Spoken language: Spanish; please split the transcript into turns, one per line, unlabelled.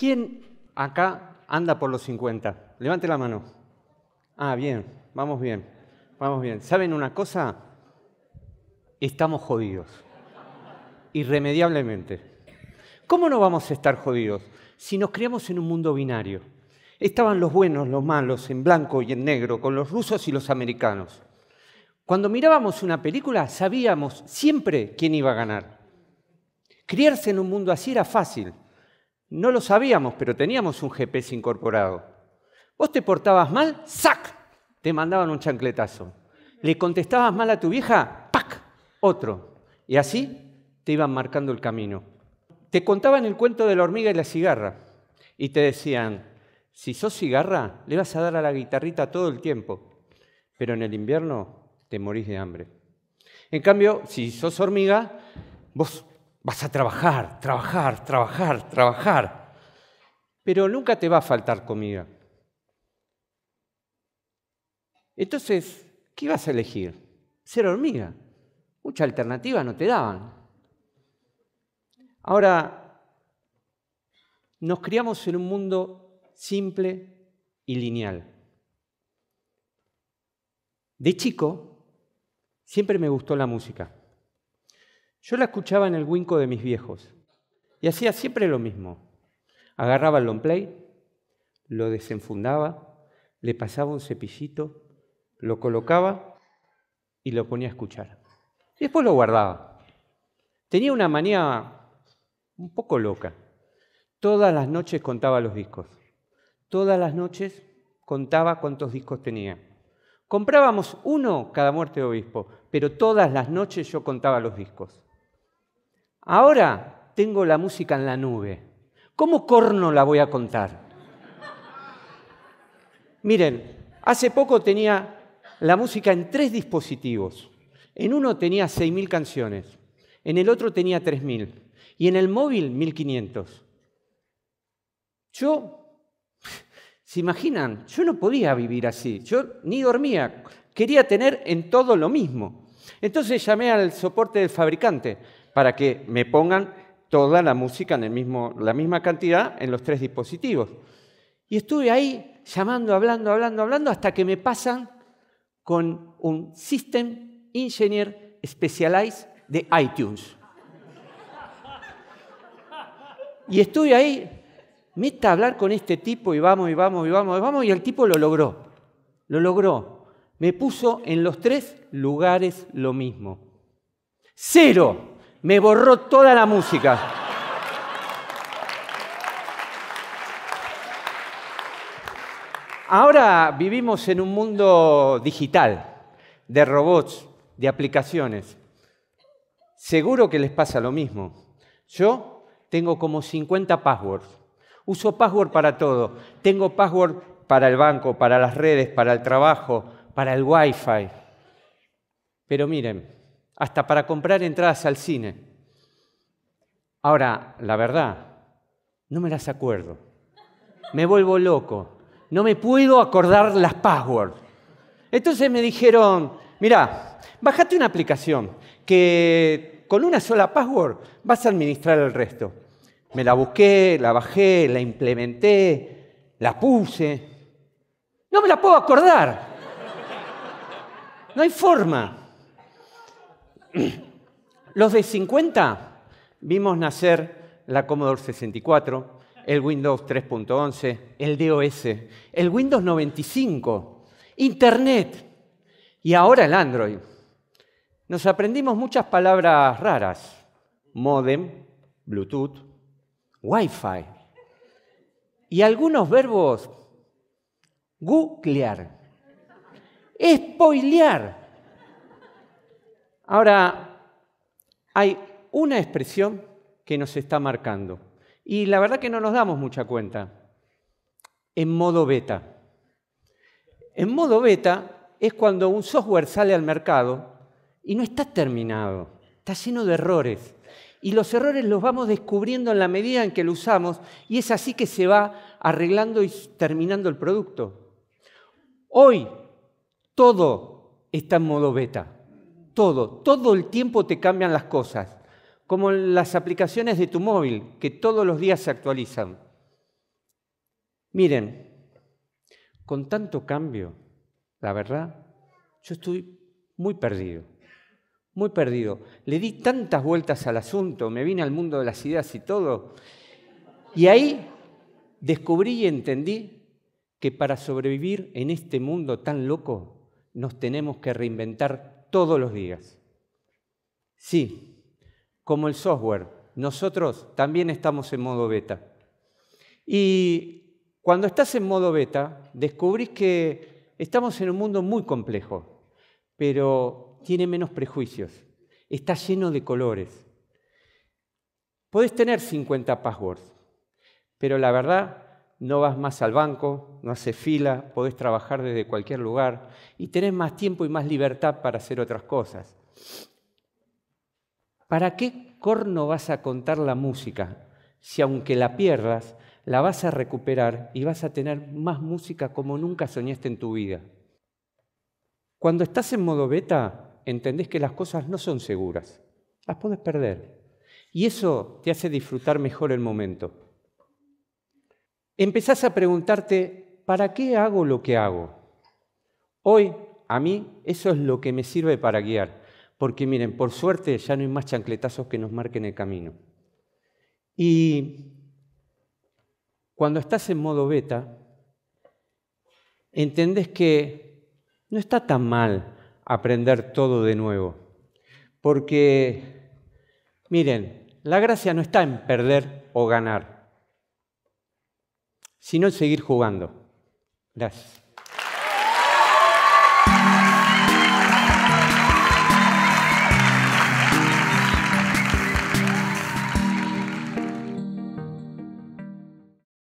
¿Quién acá anda por los 50? Levante la mano. Ah, bien, vamos bien, vamos bien. ¿Saben una cosa? Estamos jodidos, irremediablemente. ¿Cómo no vamos a estar jodidos si nos criamos en un mundo binario? Estaban los buenos, los malos, en blanco y en negro, con los rusos y los americanos. Cuando mirábamos una película sabíamos siempre quién iba a ganar. Criarse en un mundo así era fácil. No lo sabíamos, pero teníamos un GPS incorporado. Vos te portabas mal, ¡sac! Te mandaban un chancletazo. Le contestabas mal a tu vieja, ¡pac! Otro. Y así te iban marcando el camino. Te contaban el cuento de la hormiga y la cigarra. Y te decían, si sos cigarra, le vas a dar a la guitarrita todo el tiempo. Pero en el invierno te morís de hambre. En cambio, si sos hormiga, vos Vas a trabajar, trabajar, trabajar, trabajar. Pero nunca te va a faltar comida. Entonces, ¿qué vas a elegir? Ser hormiga. Mucha alternativa no te daban. Ahora, nos criamos en un mundo simple y lineal. De chico, siempre me gustó la música. Yo la escuchaba en el winco de mis viejos y hacía siempre lo mismo. Agarraba el long lo desenfundaba, le pasaba un cepillito, lo colocaba y lo ponía a escuchar. Y después lo guardaba. Tenía una manía un poco loca. Todas las noches contaba los discos. Todas las noches contaba cuántos discos tenía. Comprábamos uno cada muerte de obispo, pero todas las noches yo contaba los discos. Ahora tengo la música en la nube. ¿Cómo corno la voy a contar? Miren, hace poco tenía la música en tres dispositivos. En uno tenía 6.000 canciones, en el otro tenía 3.000 y en el móvil 1.500. Yo, ¿se imaginan? Yo no podía vivir así, yo ni dormía, quería tener en todo lo mismo. Entonces llamé al soporte del fabricante para que me pongan toda la música en el mismo, la misma cantidad en los tres dispositivos. Y estuve ahí llamando, hablando, hablando, hablando, hasta que me pasan con un System Engineer Specialized de iTunes. Y estoy ahí, meta a hablar con este tipo y vamos, y vamos, y vamos, y vamos, y el tipo lo logró, lo logró. Me puso en los tres lugares lo mismo. Cero me borró toda la música. Ahora vivimos en un mundo digital, de robots, de aplicaciones. Seguro que les pasa lo mismo. Yo tengo como 50 passwords. Uso password para todo. Tengo password para el banco, para las redes, para el trabajo, para el wifi. Pero miren, hasta para comprar entradas al cine. Ahora, la verdad, no me las acuerdo. Me vuelvo loco. No me puedo acordar las passwords. Entonces me dijeron, mira, bájate una aplicación que con una sola password vas a administrar el resto. Me la busqué, la bajé, la implementé, la puse. No me la puedo acordar. No hay forma. Los de 50 vimos nacer la Commodore 64, el Windows 3.11, el DOS, el Windows 95, Internet y ahora el Android. Nos aprendimos muchas palabras raras. Modem, Bluetooth, Wi-Fi. Y algunos verbos. Googlear. Spoilear. Ahora, hay una expresión que nos está marcando y la verdad que no nos damos mucha cuenta. En modo beta. En modo beta es cuando un software sale al mercado y no está terminado, está lleno de errores. Y los errores los vamos descubriendo en la medida en que lo usamos y es así que se va arreglando y terminando el producto. Hoy todo está en modo beta. Todo, todo el tiempo te cambian las cosas, como las aplicaciones de tu móvil, que todos los días se actualizan. Miren, con tanto cambio, la verdad, yo estoy muy perdido, muy perdido. Le di tantas vueltas al asunto, me vine al mundo de las ideas y todo. Y ahí descubrí y entendí que para sobrevivir en este mundo tan loco, nos tenemos que reinventar todos los días. Sí, como el software, nosotros también estamos en modo beta. Y cuando estás en modo beta, descubrís que estamos en un mundo muy complejo, pero tiene menos prejuicios, está lleno de colores. Podés tener 50 passwords, pero la verdad no vas más al banco, no haces fila, podés trabajar desde cualquier lugar y tenés más tiempo y más libertad para hacer otras cosas. ¿Para qué corno vas a contar la música si aunque la pierdas, la vas a recuperar y vas a tener más música como nunca soñaste en tu vida? Cuando estás en modo beta, entendés que las cosas no son seguras, las puedes perder. Y eso te hace disfrutar mejor el momento empezás a preguntarte, ¿para qué hago lo que hago? Hoy, a mí, eso es lo que me sirve para guiar, porque miren, por suerte ya no hay más chancletazos que nos marquen el camino. Y cuando estás en modo beta, entendés que no está tan mal aprender todo de nuevo, porque, miren, la gracia no está en perder o ganar sino seguir jugando. Gracias.